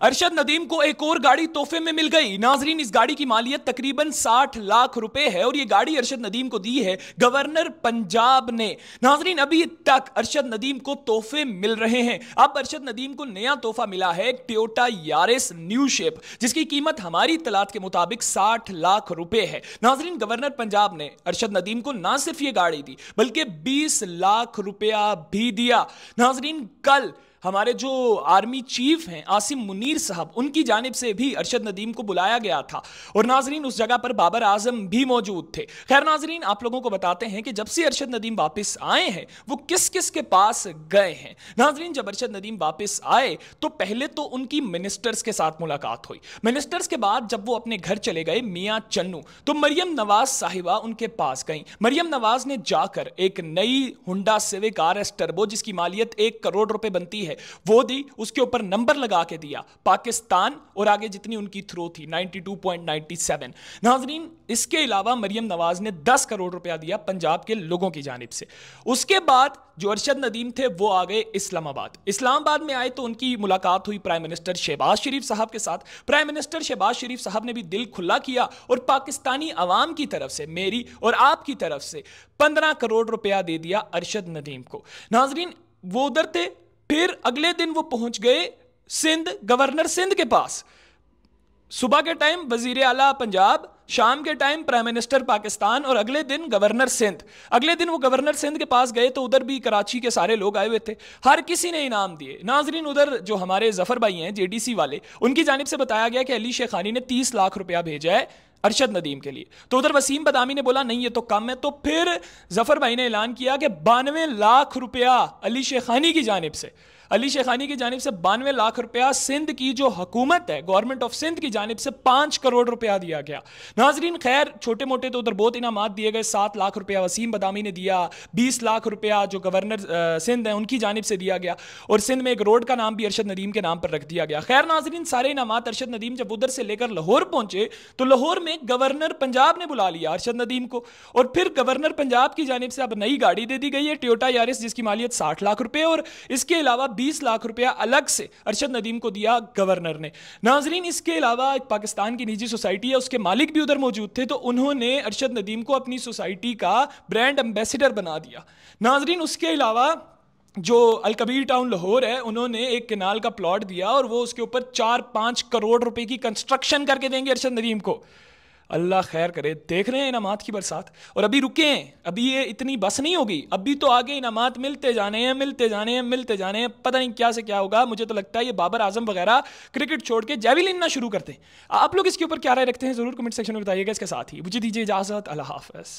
अरशद नदीम को एक और गाड़ी तोहफे में मिल गई नाजरीन इस गाड़ी की मालियत तकरीबन 60 लाख रुपए है और ये गाड़ी अरशद नदीम को दी है गवर्नर पंजाब ने नाजरीन अभी तक अरशद नदीम को तोहफे मिल रहे हैं अब अरशद नदीम को नया तोहफा मिला है ट्योटा यारिस न्यू शेप जिसकी कीमत हमारी तलात के मुताबिक साठ लाख रुपए है नाजरीन गवर्नर पंजाब ने अरशद नदीम को ना सिर्फ ये गाड़ी दी बल्कि बीस लाख रुपया भी दिया नाजरीन कल हमारे जो आर्मी चीफ हैं आसिम मुनीर साहब उनकी जानब से भी अरशद नदीम को बुलाया गया था और नाजरीन उस जगह पर बाबर आजम भी मौजूद थे खैर नाजरीन आप लोगों को बताते हैं कि जब से अरशद नदीम वापस आए हैं वो किस किस के पास गए हैं नाजरीन जब अरशद नदीम वापस आए तो पहले तो उनकी मिनिस्टर्स के साथ मुलाकात हुई मिनिस्टर्स के बाद जब वो अपने घर चले गए मियाँ चन्नू तो मरियम नवाज साहिबा उनके पास गई मरियम नवाज ने जाकर एक नई Honda Civic R S turbo जिसकी मालियत एक करोड़ रुपए बनती है है वो दी उसके ऊपर नंबर लगा के दिया पाकिस्तान और आगे जितनी उनकी थ्रो थी 92.97 नाजरीन इसके अलावा मरियम नवाज ने 10 करोड़ रुपया दिया पंजाब के लोगों की जानब से उसके बाद जो अरशद नदीम थे वो आ गए इस्लामाबाद इस्लामाबाद में आए तो उनकी मुलाकात हुई प्राइम मिनिस्टर शहबाज शरीफ साहब के साथ प्राइम मिनिस्टर शहबाज शरीफ साहब ने भी दिल खुला किया और पाकिस्तानी आवाम की तरफ से मेरी और आपकी तरफ से पंद्रह करोड़ रुपया दे दिया अरशद नदीम को नाजरीन वो उधर थे फिर अगले दिन वो पहुंच गए सिंध गवर्नर सिंध के पास सुबह के टाइम वजीर आला पंजाब शाम के टाइम प्राइम मिनिस्टर पाकिस्तान और अगले दिन गवर्नर सिंध अगले दिन वो गवर्नर सिंध के पास गए तो उधर भी कराची के सारे लोग आए हुए थे हर किसी ने इनाम दिए नाजरीन उधर जो हमारे जफर भाई हैं जेडीसी वाले उनकी जानब से बताया गया कि अली शेखानी ने तीस लाख रुपया भेजा है अरशद नदीम के लिए तो उधर वसीम बदामी ने बोला नहीं ये तो कम है तो फिर जफर भाई ने ऐलान किया कि बानवे लाख रुपया अली शेखानी की जानब से अली शेखानी की जानब से बानवे लाख रुपया सिंध की जो हुकूमत है गवर्नमेंट ऑफ सिंध की जानब से पांच करोड़ रुपया दिया गया नाजरीन खैर छोटे मोटे तो उधर बहुत इनाम दिए गए सात लाख रुपया वसीम बदामी ने दिया बीस लाख रुपया जो गवर्नर सिंध है उनकी जानब से दिया गया और सिंध में एक रोड का नाम भी अरशद नदीम के नाम पर रख दिया गया खैर नाजरीन सारे इनाम अरशद नदीम जब उधर से लेकर लाहौर पहुंचे तो लाहौर में में गवर्नर पंजाब ने बुला लिया अरशद नदीम को और फिर गवर्नर पंजाब की जानब से अब नई गाड़ी दे दी गई है टोयोटा यारिस जिसकी मालियत साठ लाख रुपए और इसके अलावा बीस लाख रुपया अलग से अरशद नदीम को दिया गवर्नर ने नाजरीन इसके अलावा एक पाकिस्तान की निजी सोसाइटी है उसके मालिक भी उधर मौजूद थे तो उन्होंने अरशद नदीम को अपनी सोसाइटी का ब्रांड एम्बेसडर बना दिया नाजरीन उसके अलावा जो अलकबीर टाउन लाहौर है उन्होंने एक किनाल का प्लॉट दिया और वो उसके ऊपर चार पाँच करोड़ रुपए की कंस्ट्रक्शन करके देंगे अरशद नदीम को अल्लाह खैर करे देख रहे हैं इनामत की बरसात और अभी रुके हैं अभी ये इतनी बस नहीं होगी अभी तो आगे इनामत मिलते जाने हैं मिलते जाने हैं मिलते जाने हैं पता नहीं क्या से क्या होगा मुझे तो लगता है ये बाबर आजम वगैरह क्रिकेट छोड़ के जैविलिन ना शुरू करते हैं आप लोग इसके ऊपर क्या राय रखते हैं जरूर कमेंट सेक्शन में बताइएगा इसके साथ ही मुझे दीजिए इजाज़त अल्लाह हाफ